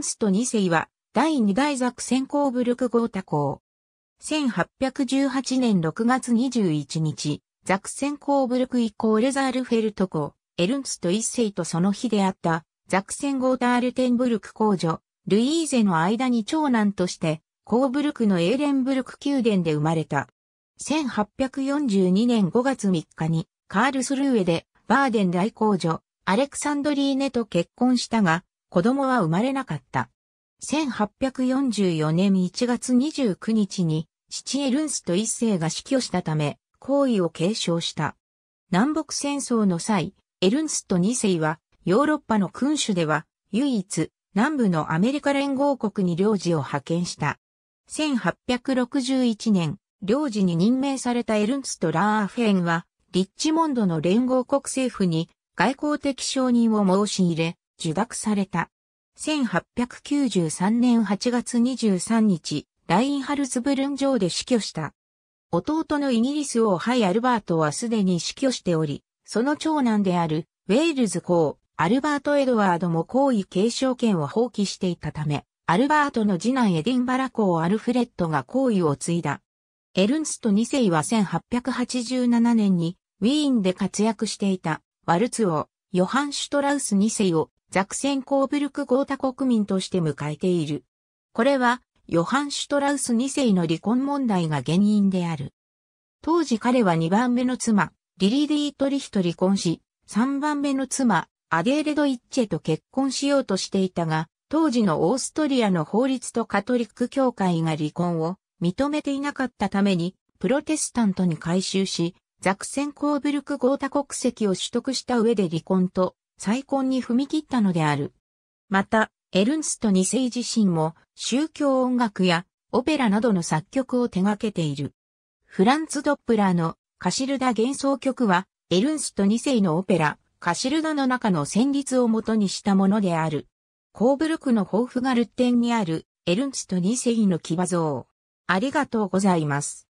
スト2世は、第2代ザクセンコーブルク号多公。1818年6月21日、ザクセンコーブルク以降レザールフェルト公、エルンスト1世とその日であった、ザクセンゴータールテンブルク公女、ルイーゼの間に長男として、コーブルクのエーレンブルク宮殿で生まれた。1842年5月3日に、カールスルーエで、バーデン大公女、アレクサンドリーネと結婚したが、子供は生まれなかった。1844年1月29日に父エルンスと一世が死去したため、行為を継承した。南北戦争の際、エルンスト二世はヨーロッパの君主では唯一南部のアメリカ連合国に領事を派遣した。1861年、領事に任命されたエルンスト・ラーフェンは、リッチモンドの連合国政府に外交的承認を申し入れ、受諾された。1893年8月23日、ラインハルツブルン城で死去した。弟のイギリス王ハイ・アルバートはすでに死去しており、その長男であるウェールズ公、アルバート・エドワードも皇位継承権を放棄していたため、アルバートの次男エディンバラ公アルフレッドが皇位を継いだ。エルンスト2世は1887年にウィーンで活躍していたワルツ王、ヨハン・シュトラウス2世をザクセンコーブルクゴータ国民として迎えている。これは、ヨハン・シュトラウス2世の離婚問題が原因である。当時彼は2番目の妻、リリディ・ートリヒと離婚し、3番目の妻、アデーレド・イッチェと結婚しようとしていたが、当時のオーストリアの法律とカトリック教会が離婚を認めていなかったために、プロテスタントに改修し、ザクセンコーブルクゴータ国籍を取得した上で離婚と再婚に踏み切ったのである。また、エルンスト2世自身も宗教音楽やオペラなどの作曲を手掛けている。フランツ・ドップラーのカシルダ幻想曲は、エルンスト2世のオペラ、カシルダの中の旋律を元にしたものである。コーブルクの抱負がルッテンにあるエルンスト2世の騎馬像。ありがとうございます。